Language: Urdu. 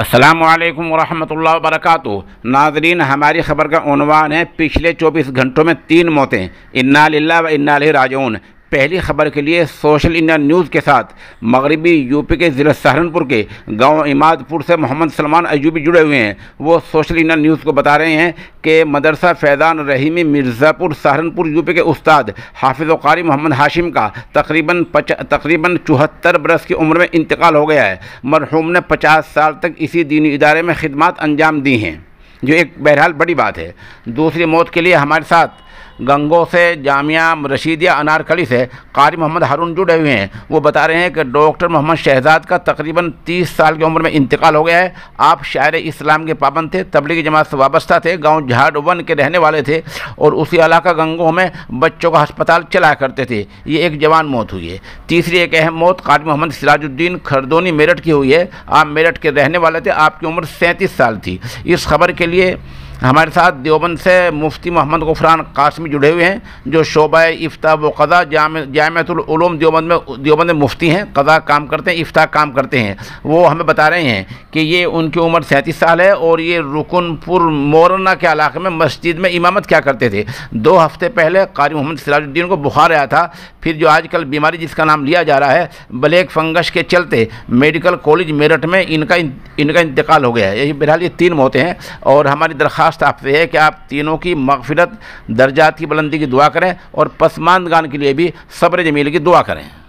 السلام علیکم ورحمۃ اللہ وبرکاتہ ناظرین ہماری خبر کا عنوان ہے پچھلے چوبیس گھنٹوں میں تین موتیں انا و انا اللہ راجعون پہلی خبر کے لیے سوشل انڈیا نیوز کے ساتھ مغربی یو پی کے ضلع سہارنپور کے گاؤں اماد پور سے محمد سلمان ایوبی جڑے ہوئے ہیں وہ سوشل انڈیا نیوز کو بتا رہے ہیں کہ مدرسہ فیضان رحیمی مرزا پور سہارنپور یو پی کے استاد حافظ و قاری محمد ہاشم کا تقریباً تقریباً چوہتر برس کی عمر میں انتقال ہو گیا ہے مرحوم نے پچاس سال تک اسی دینی ادارے میں خدمات انجام دی ہیں جو ایک بہرحال بڑی بات ہے دوسری موت کے لیے ہمارے ساتھ گنگو سے جامعہ رشیدیہ انار سے قاری محمد ہارون جڑے ہوئے ہیں وہ بتا رہے ہیں کہ ڈاکٹر محمد شہزاد کا تقریباً تیس سال کی عمر میں انتقال ہو گیا ہے آپ شاعر اسلام کے پابند تھے تبلیغی جماعت سے وابستہ تھے گاؤں جھاڑ ون کے رہنے والے تھے اور اسی علاقہ گنگو میں بچوں کا ہسپتال چلا کرتے تھے یہ ایک جوان موت ہوئی ہے تیسری ایک اہم موت قاری محمد سراج الدین کھردونی میرٹھ کی ہوئی ہے آپ میرٹھ کے رہنے والے تھے آپ کی عمر سینتیس سال تھی اس خبر کے کے لیے ہمارے ساتھ دیوبند سے مفتی محمد غفران قاسمی جڑے ہوئے ہیں جو شعبہ افتاح و قضا جامع جامعۃ العلوم دیوبند میں دیوبند مفتی ہیں قضا کام کرتے ہیں افتاح کام کرتے ہیں وہ ہمیں بتا رہے ہیں کہ یہ ان کی عمر سینتیس سال ہے اور یہ رکن پور مورنا کے علاقے میں مسجد میں امامت کیا کرتے تھے دو ہفتے پہلے قاری محمد سراج الدین کو بخار آیا تھا پھر جو آج کل بیماری جس کا نام لیا جا رہا ہے بلیک فنگش کے چلتے میڈیکل کالج میرٹھ میں ان کا ان کا انتقال ہو گیا ہے یہ بہرحال یہ تین موتیں ہیں اور ہماری درخواست آپ سے ہے کہ آپ تینوں کی مغفرت درجات کی بلندی کی دعا کریں اور پسماندگان کے لیے بھی صبر جمیل کی دعا کریں